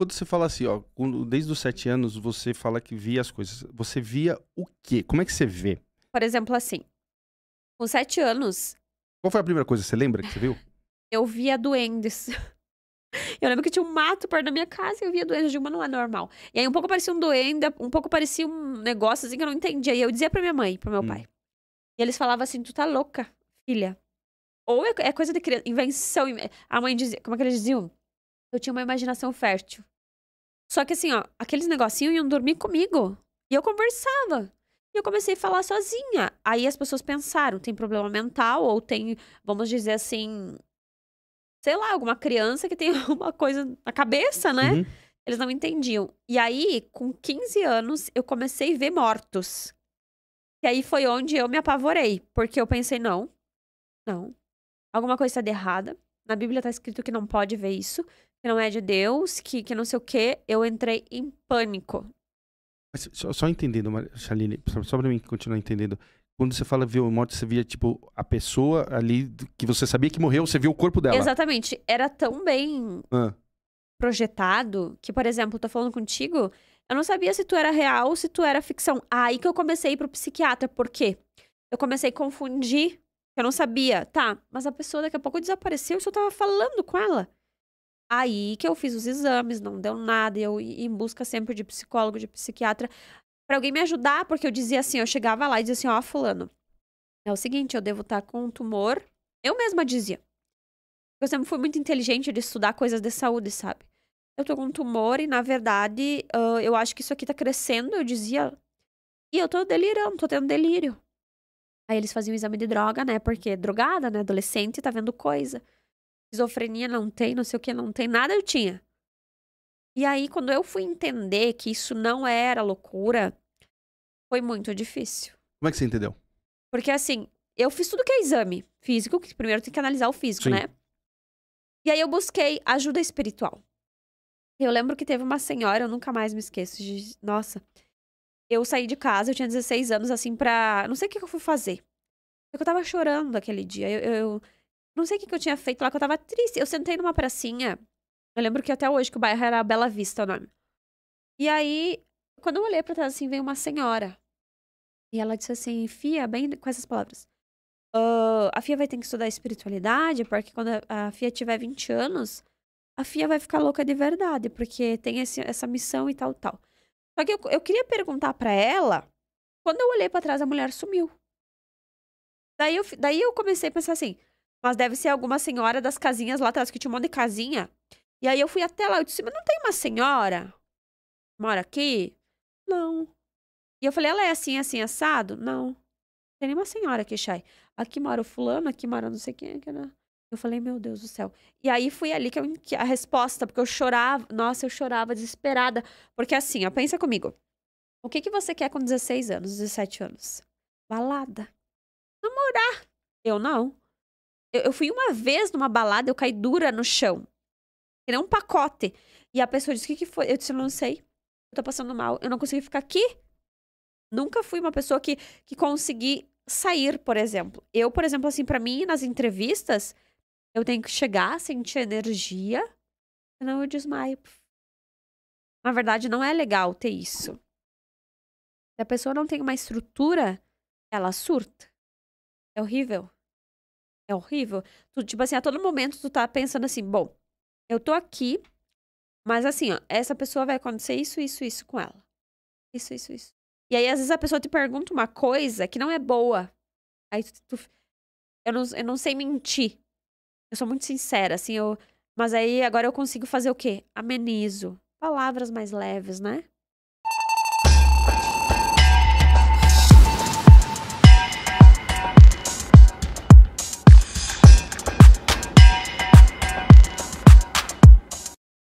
Quando você fala assim, ó, desde os sete anos você fala que via as coisas. Você via o quê? Como é que você vê? Por exemplo, assim, com sete anos. Qual foi a primeira coisa? Você lembra que você viu? eu via duendes. Eu lembro que tinha um mato perto da minha casa e eu via doentes Eu uma mas não é normal. E aí um pouco parecia um doente, um pouco parecia um negócio assim que eu não entendia. E eu dizia pra minha mãe, pro meu hum. pai. E eles falavam assim, tu tá louca, filha. Ou é, é coisa de criança, invenção. A mãe dizia, como é que eles diziam? Eu tinha uma imaginação fértil. Só que assim, ó, aqueles negocinhos iam dormir comigo. E eu conversava. E eu comecei a falar sozinha. Aí as pessoas pensaram, tem problema mental ou tem, vamos dizer assim, sei lá, alguma criança que tem alguma coisa na cabeça, né? Uhum. Eles não entendiam. E aí, com 15 anos, eu comecei a ver mortos. E aí foi onde eu me apavorei, porque eu pensei, não, não. Alguma coisa está errada. Na Bíblia está escrito que não pode ver isso que não é de Deus, que, que não sei o quê. Eu entrei em pânico. Mas só, só entendendo, Chaline, só, só pra mim continuar entendendo. Quando você fala viu morte, você via, tipo, a pessoa ali que você sabia que morreu, você viu o corpo dela. Exatamente. Era tão bem ah. projetado que, por exemplo, tô falando contigo, eu não sabia se tu era real ou se tu era ficção. Aí que eu comecei a ir pro psiquiatra. Por quê? Eu comecei a confundir. Eu não sabia. Tá, mas a pessoa daqui a pouco desapareceu e eu só tava falando com ela. Aí que eu fiz os exames, não deu nada, e eu ia em busca sempre de psicólogo, de psiquiatra, para alguém me ajudar, porque eu dizia assim, eu chegava lá e dizia assim, ó, oh, fulano, é o seguinte, eu devo estar com um tumor. Eu mesma dizia. Eu sempre fui muito inteligente de estudar coisas de saúde, sabe? Eu tô com um tumor e, na verdade, uh, eu acho que isso aqui tá crescendo, eu dizia. E eu tô delirando, tô tendo delírio. Aí eles faziam um exame de droga, né? Porque drogada, né? Adolescente tá vendo coisa esquizofrenia não tem, não sei o que não tem, nada eu tinha. E aí, quando eu fui entender que isso não era loucura, foi muito difícil. Como é que você entendeu? Porque assim, eu fiz tudo que é exame físico, que primeiro tem que analisar o físico, Sim. né? E aí eu busquei ajuda espiritual. Eu lembro que teve uma senhora, eu nunca mais me esqueço de. Nossa. Eu saí de casa, eu tinha 16 anos, assim, pra. Não sei o que, eu fui fazer. Eu tava chorando aquele dia. eu, eu não sei o que, que eu tinha feito lá, que eu tava triste. Eu sentei numa pracinha. Eu lembro que até hoje que o bairro era Bela Vista o nome. E aí, quando eu olhei pra trás, assim, veio uma senhora. E ela disse assim, Fia, bem com essas palavras. Uh, a Fia vai ter que estudar espiritualidade, porque quando a, Fia tiver 20 anos, a Fia vai ficar louca de verdade, porque tem esse, essa missão e tal, tal. Só que eu, eu queria perguntar para ela, quando eu olhei para trás, a mulher sumiu. Daí eu, daí eu comecei a pensar assim, mas deve ser alguma senhora das casinhas lá atrás, que tinha um monte de casinha. E aí eu fui até lá, eu disse, mas não tem uma senhora? Mora aqui? Não. E eu falei, ela é assim, assim, assado? Não. Não tem nenhuma senhora aqui, Chay. Aqui mora o fulano, aqui mora não sei quem. Aqui, né? Eu falei, meu Deus do céu. E aí foi ali que, eu, que a resposta, porque eu chorava, nossa, eu chorava desesperada. Porque assim, ó, pensa comigo. O que, que você quer com 16 anos, 17 anos? Balada. Namorar. Eu não. Eu, eu fui uma vez numa balada, eu caí dura no chão. Era um pacote. E a pessoa disse: O que, que foi? Eu disse: Eu não sei. Eu tô passando mal. Eu não consegui ficar aqui. Nunca fui uma pessoa que, que consegui sair, por exemplo. Eu, por exemplo, assim, para mim, nas entrevistas, eu tenho que chegar, sentir energia, senão eu desmaio. Na verdade, não é legal ter isso. Se a pessoa não tem uma estrutura, ela surta. É horrível. É horrível. Tu, tipo assim, a todo momento tu tá pensando assim, bom, eu tô aqui, mas assim, ó, essa pessoa vai acontecer isso, isso, isso com ela. Isso, isso, isso. E aí, às vezes, a pessoa te pergunta uma coisa que não é boa. Aí tu. tu eu, não, eu não sei mentir. Eu sou muito sincera, assim, eu. Mas aí agora eu consigo fazer o quê? Amenizo. Palavras mais leves, né?